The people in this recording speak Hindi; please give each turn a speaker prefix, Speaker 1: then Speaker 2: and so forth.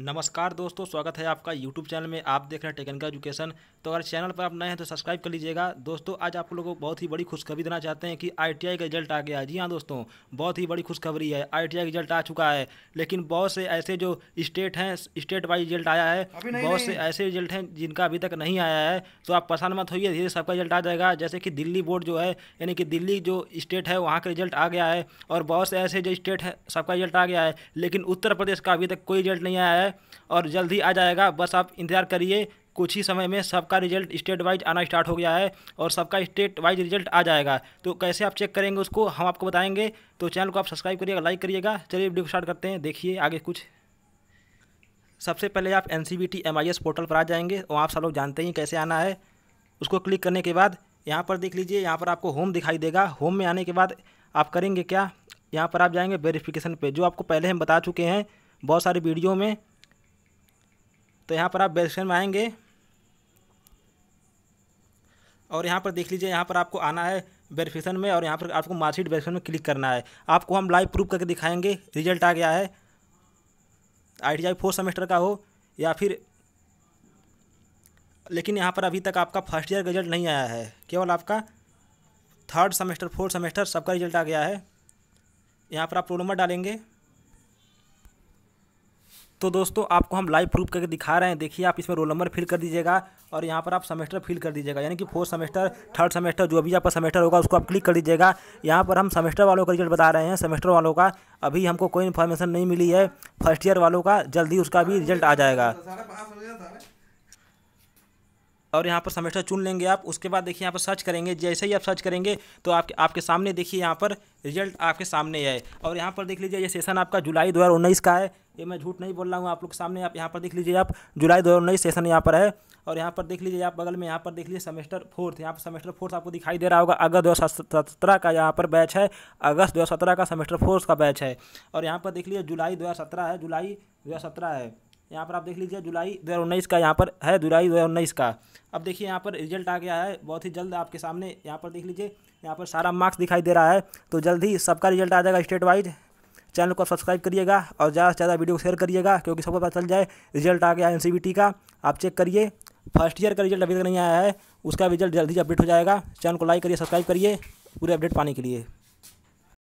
Speaker 1: नमस्कार दोस्तों स्वागत है आपका यूट्यूब चैनल में आप देख रहे हैं टेक्निकल एजुकेशन तो अगर चैनल पर आप नए हैं तो सब्सक्राइब कर लीजिएगा दोस्तों आज आप लोगों को बहुत ही बड़ी खुशखबरी देना चाहते हैं कि आईटीआई का रिजल्ट आ गया जी हाँ दोस्तों बहुत ही बड़ी खुशखबरी है आईटीआई का रिजल्ट आ चुका है लेकिन बहुत से ऐसे जो स्टेट हैं स्टेट वाइज रिजल्ट आया है बहुत से ऐसे रिजल्ट हैं जिनका अभी तक नहीं आया है तो आप परेशान मत होइए धीरे सबका रिजल्ट आ जाएगा जैसे कि दिल्ली बोर्ड जो है यानी कि दिल्ली जो स्टेट है वहाँ का रिजल्ट आ गया है और बहुत से ऐसे जो स्टेट है सबका रिजल्ट आ गया है लेकिन उत्तर प्रदेश का अभी तक कोई रिजल्ट नहीं आया है है और जल्द ही आ जाएगा बस आप इंतज़ार करिए कुछ ही समय में सबका रिजल्ट स्टेट वाइज आना स्टार्ट हो गया है और सबका स्टेट वाइज रिजल्ट आ जाएगा तो कैसे आप चेक करेंगे उसको हम आपको बताएंगे तो चैनल को आप सब्सक्राइब करिएगा लाइक करिएगा चलिए वीडियो स्टार्ट करते हैं देखिए आगे कुछ सबसे पहले आप N C B T M I S portal पर आ जाएंगे वहाँ आप सब लोग जानते ही कैसे आना है उसको क्लिक करने के बाद यहाँ पर देख लीजिए यहाँ पर आपको होम दिखाई देगा होम में आने के बाद आप करेंगे क्या यहाँ पर आप जाएंगे वेरिफिकेशन पे जो आपको पहले हम बता चुके हैं बहुत सारे वीडियो में तो यहाँ पर आप वेरिफिकेशन में आएंगे और यहाँ पर देख लीजिए यहाँ पर आपको आना है वेरिफिकेशन में और यहाँ पर आपको मार्कशीट वेरिफिकेशन में क्लिक करना है आपको हम लाइव प्रूफ करके दिखाएंगे रिजल्ट आ गया है आई टी फोर्थ सेमेस्टर का हो या फिर लेकिन यहाँ पर अभी तक आपका फर्स्ट ईयर का रिजल्ट नहीं आया है केवल आपका थर्ड सेमेस्टर फोर्थ सेमेस्टर सबका रिजल्ट आ गया है यहाँ पर आप रोल नंबर डालेंगे तो दोस्तों आपको हम लाइव प्रूफ करके दिखा रहे हैं देखिए आप इसमें रोल नंबर फिल कर दीजिएगा और यहाँ पर आप सेमेस्टर फिल कर दीजिएगा यानी कि फोर्थ सेमेस्टर थर्ड सेमेस्टर जो भी आपका सेमेस्टर होगा उसको आप क्लिक कर दीजिएगा यहाँ पर हम सेमेस्टर वालों का रिजल्ट बता रहे हैं सेमेस्टर वालों का अभी हमको कोई इन्फॉर्मेशन नहीं मिली है फर्स्ट ईयर वालों का जल्दी उसका भी रिजल्ट आ जाएगा और यहाँ पर सेमेस्टर चुन लेंगे आप उसके बाद देखिए यहाँ पर सर्च करेंगे जैसे ही आप सर्च करेंगे तो आपके आपके सामने देखिए यहाँ पर रिजल्ट आपके सामने है और यहाँ पर देख लीजिए ये सेशन आपका जुलाई दो का है ये मैं झूठ नहीं बोल रहा हूँ आप लोग सामने आप यहाँ पर देख लीजिए आप जुलाई दो सेशन यहाँ पर है और यहाँ पर देख लीजिए आप बगल में यहाँ पर देख लीजिए सेमेस्टर फोर्थ यहाँ पर सेमेस्टर फोर्थ आपको दिखाई दे रहा होगा अगस्त दो सत्रह का यहाँ पर बैच है अगस्त दो सत्रह का सेमेस्टर फोर्थ का बैच है और यहाँ पर देख लीजिए जुलाई दो है जुलाई दो है यहाँ पर आप देख लीजिए जुलाई दो का यहाँ पर है जुलाई दो का अब देखिए यहाँ पर रिजल्ट आ गया है बहुत ही जल्द आपके सामने यहाँ पर देख लीजिए यहाँ पर सारा मार्क्स दिखाई दे रहा है तो जल्द ही सबका रिजल्ट आ जाएगा स्टेट वाइज चैनल को सब्सक्राइब करिएगा और ज़्यादा से ज़्यादा वीडियो शेयर करिएगा क्योंकि सबको पता चल जाए रिजल्ट आ गया एन का आप चेक करिए फर्स्ट ईयर का रिजल्ट अभी तक नहीं आया है उसका रिजल्ट जल्दी अपडेट हो जाएगा चैनल को लाइक करिए सब्सक्राइब करिए पूरे अपडेट पाने के लिए